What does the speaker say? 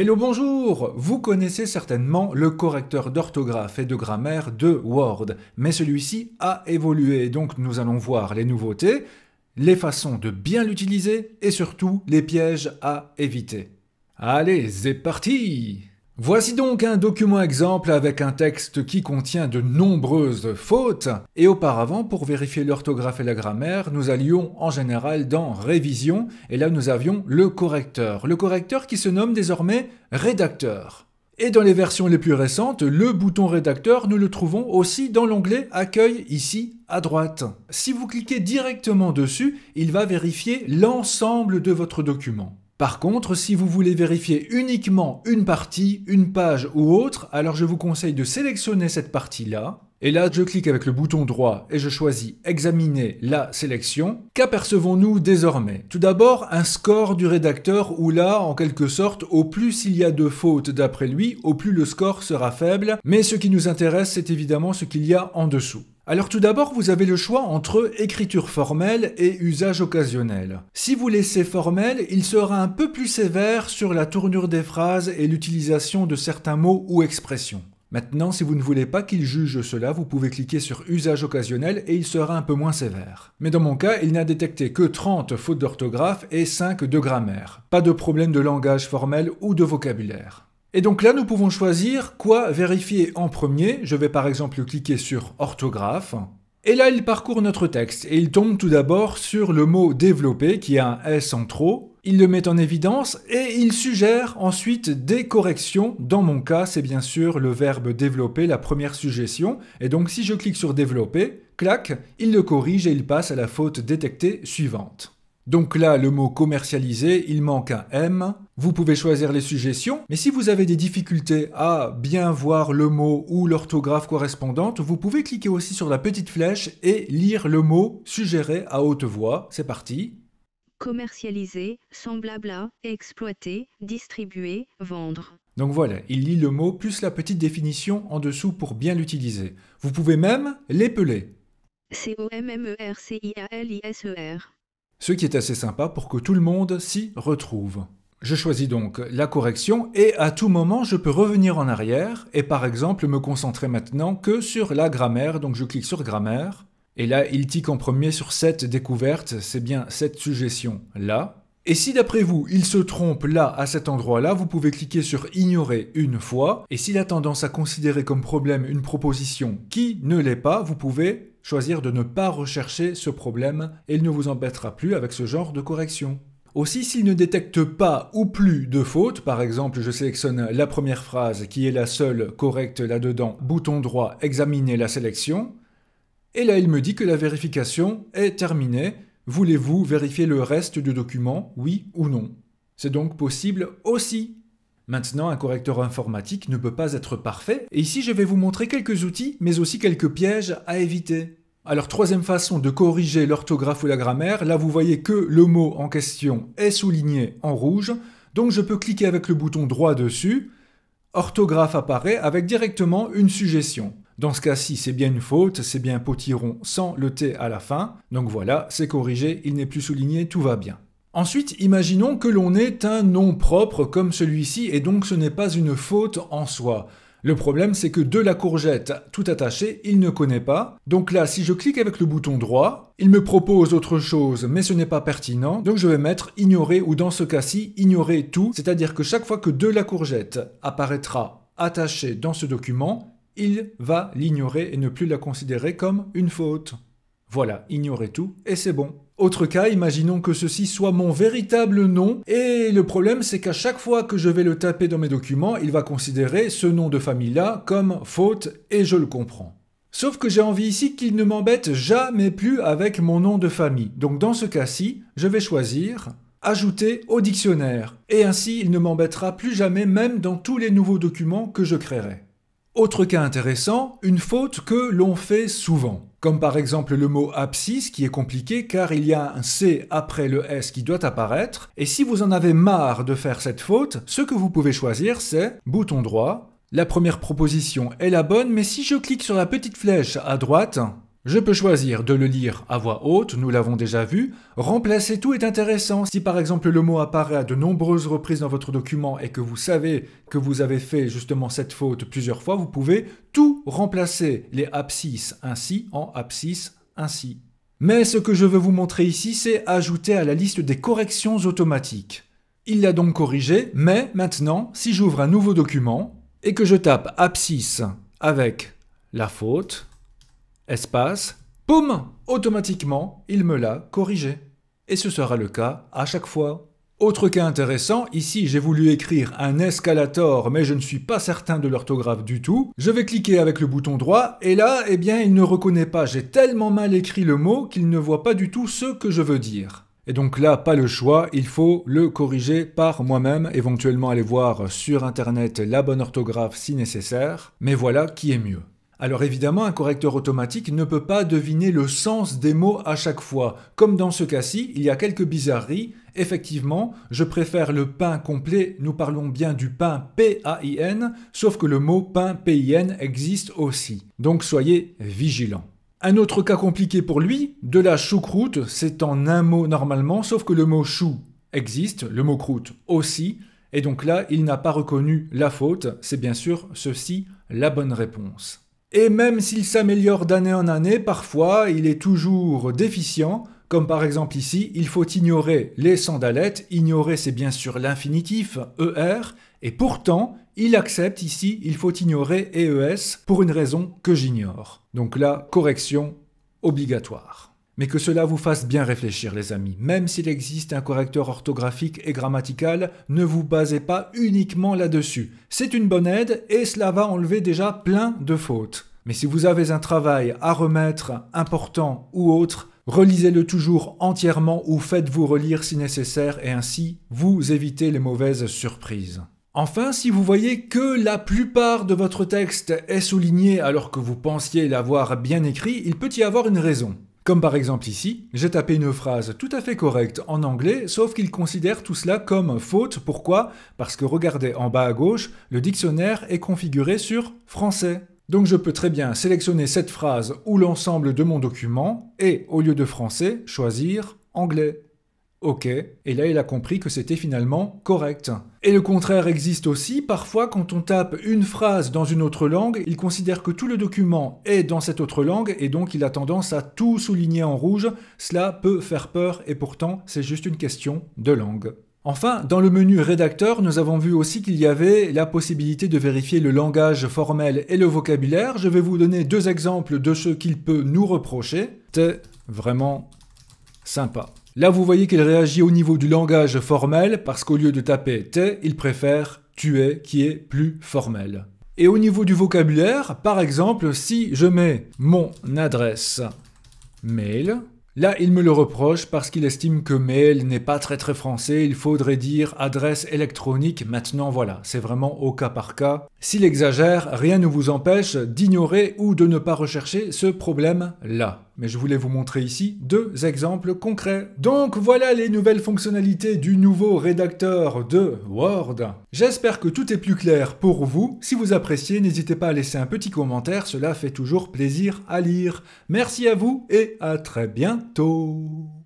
Hello bonjour Vous connaissez certainement le correcteur d'orthographe et de grammaire de Word, mais celui-ci a évolué, donc nous allons voir les nouveautés, les façons de bien l'utiliser et surtout les pièges à éviter. Allez, c'est parti Voici donc un document exemple avec un texte qui contient de nombreuses fautes, et auparavant, pour vérifier l'orthographe et la grammaire, nous allions en général dans Révision, et là nous avions le correcteur, le correcteur qui se nomme désormais Rédacteur. Et dans les versions les plus récentes, le bouton rédacteur, nous le trouvons aussi dans l'onglet Accueil ici à droite. Si vous cliquez directement dessus, il va vérifier l'ensemble de votre document. Par contre, si vous voulez vérifier uniquement une partie, une page ou autre, alors je vous conseille de sélectionner cette partie-là. Et là, je clique avec le bouton droit et je choisis Examiner la sélection. Qu'apercevons-nous désormais Tout d'abord, un score du rédacteur où là, en quelque sorte, au plus il y a de fautes d'après lui, au plus le score sera faible. Mais ce qui nous intéresse, c'est évidemment ce qu'il y a en dessous. Alors tout d'abord, vous avez le choix entre écriture formelle et usage occasionnel. Si vous laissez formel, il sera un peu plus sévère sur la tournure des phrases et l'utilisation de certains mots ou expressions. Maintenant, si vous ne voulez pas qu'il juge cela, vous pouvez cliquer sur usage occasionnel et il sera un peu moins sévère. Mais dans mon cas, il n'a détecté que 30 fautes d'orthographe et 5 de grammaire. Pas de problème de langage formel ou de vocabulaire. Et donc là, nous pouvons choisir quoi vérifier en premier. Je vais par exemple cliquer sur orthographe. Et là, il parcourt notre texte et il tombe tout d'abord sur le mot développé qui a un S en trop. Il le met en évidence et il suggère ensuite des corrections. Dans mon cas, c'est bien sûr le verbe développer, la première suggestion. Et donc si je clique sur développer, clac, il le corrige et il passe à la faute détectée suivante. Donc là, le mot commercialiser, il manque un M. Vous pouvez choisir les suggestions, mais si vous avez des difficultés à bien voir le mot ou l'orthographe correspondante, vous pouvez cliquer aussi sur la petite flèche et lire le mot suggéré à haute voix. C'est parti. Commercialiser, semblable à, exploiter, distribuer, vendre. Donc voilà, il lit le mot plus la petite définition en dessous pour bien l'utiliser. Vous pouvez même l'épeler. C-O-M-M-E-R-C-I-A-L-I-S-E-R. Ce qui est assez sympa pour que tout le monde s'y retrouve. Je choisis donc la correction et à tout moment je peux revenir en arrière et par exemple me concentrer maintenant que sur la grammaire, donc je clique sur grammaire et là il tique en premier sur cette découverte, c'est bien cette suggestion là. Et si d'après vous, il se trompe là, à cet endroit-là, vous pouvez cliquer sur ignorer une fois. Et s'il a tendance à considérer comme problème une proposition qui ne l'est pas, vous pouvez choisir de ne pas rechercher ce problème et il ne vous embêtera plus avec ce genre de correction. Aussi, s'il ne détecte pas ou plus de fautes, par exemple, je sélectionne la première phrase qui est la seule correcte là-dedans, bouton droit, examiner la sélection, et là il me dit que la vérification est terminée, voulez-vous vérifier le reste du document, oui ou non C'est donc possible aussi Maintenant, un correcteur informatique ne peut pas être parfait, et ici je vais vous montrer quelques outils, mais aussi quelques pièges à éviter. Alors troisième façon de corriger l'orthographe ou la grammaire, là vous voyez que le mot en question est souligné en rouge, donc je peux cliquer avec le bouton droit dessus, orthographe apparaît avec directement une suggestion. Dans ce cas-ci, c'est bien une faute, c'est bien potiron sans le T à la fin, donc voilà, c'est corrigé, il n'est plus souligné, tout va bien. Ensuite, imaginons que l'on ait un nom propre comme celui-ci et donc ce n'est pas une faute en soi. Le problème, c'est que de la courgette tout attaché, il ne connaît pas. Donc là, si je clique avec le bouton droit, il me propose autre chose, mais ce n'est pas pertinent. Donc je vais mettre ignorer ou dans ce cas-ci, ignorer tout. C'est-à-dire que chaque fois que de la courgette apparaîtra attaché dans ce document, il va l'ignorer et ne plus la considérer comme une faute. Voilà, ignorer tout et c'est bon. Autre cas, imaginons que ceci soit mon véritable nom, et le problème c'est qu'à chaque fois que je vais le taper dans mes documents, il va considérer ce nom de famille-là comme faute, et je le comprends. Sauf que j'ai envie ici qu'il ne m'embête jamais plus avec mon nom de famille. Donc dans ce cas-ci, je vais choisir ajouter au dictionnaire. Et ainsi, il ne m'embêtera plus jamais même dans tous les nouveaux documents que je créerai. Autre cas intéressant, une faute que l'on fait souvent comme par exemple le mot abscisse qui est compliqué car il y a un C après le S qui doit apparaître, et si vous en avez marre de faire cette faute, ce que vous pouvez choisir c'est bouton droit, la première proposition est la bonne, mais si je clique sur la petite flèche à droite, je peux choisir de le lire à voix haute, nous l'avons déjà vu. Remplacer tout est intéressant. Si par exemple le mot apparaît à de nombreuses reprises dans votre document et que vous savez que vous avez fait justement cette faute plusieurs fois, vous pouvez tout remplacer les abscisses ainsi en abscisses ainsi. Mais ce que je veux vous montrer ici, c'est ajouter à la liste des corrections automatiques. Il l'a donc corrigé, mais maintenant, si j'ouvre un nouveau document et que je tape abscisse avec la faute, espace, boum, automatiquement, il me l'a corrigé. Et ce sera le cas à chaque fois. Autre cas intéressant, ici j'ai voulu écrire un escalator mais je ne suis pas certain de l'orthographe du tout. Je vais cliquer avec le bouton droit et là, eh bien, il ne reconnaît pas. J'ai tellement mal écrit le mot qu'il ne voit pas du tout ce que je veux dire. Et donc là, pas le choix, il faut le corriger par moi-même, éventuellement aller voir sur internet la bonne orthographe si nécessaire. Mais voilà qui est mieux. Alors évidemment, un correcteur automatique ne peut pas deviner le sens des mots à chaque fois. Comme dans ce cas-ci, il y a quelques bizarreries. Effectivement, je préfère le pain complet, nous parlons bien du pain P-A-I-N, sauf que le mot pain P-I-N existe aussi. Donc soyez vigilants. Un autre cas compliqué pour lui, de la choucroute, c'est en un mot normalement, sauf que le mot chou existe, le mot croûte aussi, et donc là, il n'a pas reconnu la faute, c'est bien sûr ceci la bonne réponse. Et même s'il s'améliore d'année en année, parfois il est toujours déficient, comme par exemple ici, il faut ignorer les sandalettes, ignorer c'est bien sûr l'infinitif, ER, et pourtant il accepte ici, il faut ignorer EES pour une raison que j'ignore. Donc là, correction obligatoire. Mais que cela vous fasse bien réfléchir, les amis. Même s'il existe un correcteur orthographique et grammatical, ne vous basez pas uniquement là-dessus. C'est une bonne aide et cela va enlever déjà plein de fautes. Mais si vous avez un travail à remettre, important ou autre, relisez-le toujours entièrement ou faites-vous relire si nécessaire et ainsi vous évitez les mauvaises surprises. Enfin, si vous voyez que la plupart de votre texte est souligné alors que vous pensiez l'avoir bien écrit, il peut y avoir une raison. Comme par exemple ici, j'ai tapé une phrase tout à fait correcte en anglais, sauf qu'il considère tout cela comme faute. Pourquoi Parce que regardez en bas à gauche, le dictionnaire est configuré sur français. Donc je peux très bien sélectionner cette phrase ou l'ensemble de mon document et, au lieu de français, choisir anglais. Ok, et là il a compris que c'était finalement correct. Et le contraire existe aussi, parfois quand on tape une phrase dans une autre langue, il considère que tout le document est dans cette autre langue et donc il a tendance à tout souligner en rouge, cela peut faire peur et pourtant c'est juste une question de langue. Enfin, dans le menu rédacteur, nous avons vu aussi qu'il y avait la possibilité de vérifier le langage formel et le vocabulaire. Je vais vous donner deux exemples de ce qu'il peut nous reprocher. C'est vraiment sympa. Là, vous voyez qu'il réagit au niveau du langage formel parce qu'au lieu de taper t », il préfère tu es qui est plus formel. Et au niveau du vocabulaire, par exemple, si je mets mon adresse mail, là il me le reproche parce qu'il estime que mail n'est pas très très français, il faudrait dire adresse électronique maintenant voilà, c'est vraiment au cas par cas. S'il exagère, rien ne vous empêche d'ignorer ou de ne pas rechercher ce problème là mais je voulais vous montrer ici deux exemples concrets. Donc voilà les nouvelles fonctionnalités du nouveau rédacteur de Word. J'espère que tout est plus clair pour vous. Si vous appréciez, n'hésitez pas à laisser un petit commentaire, cela fait toujours plaisir à lire. Merci à vous et à très bientôt.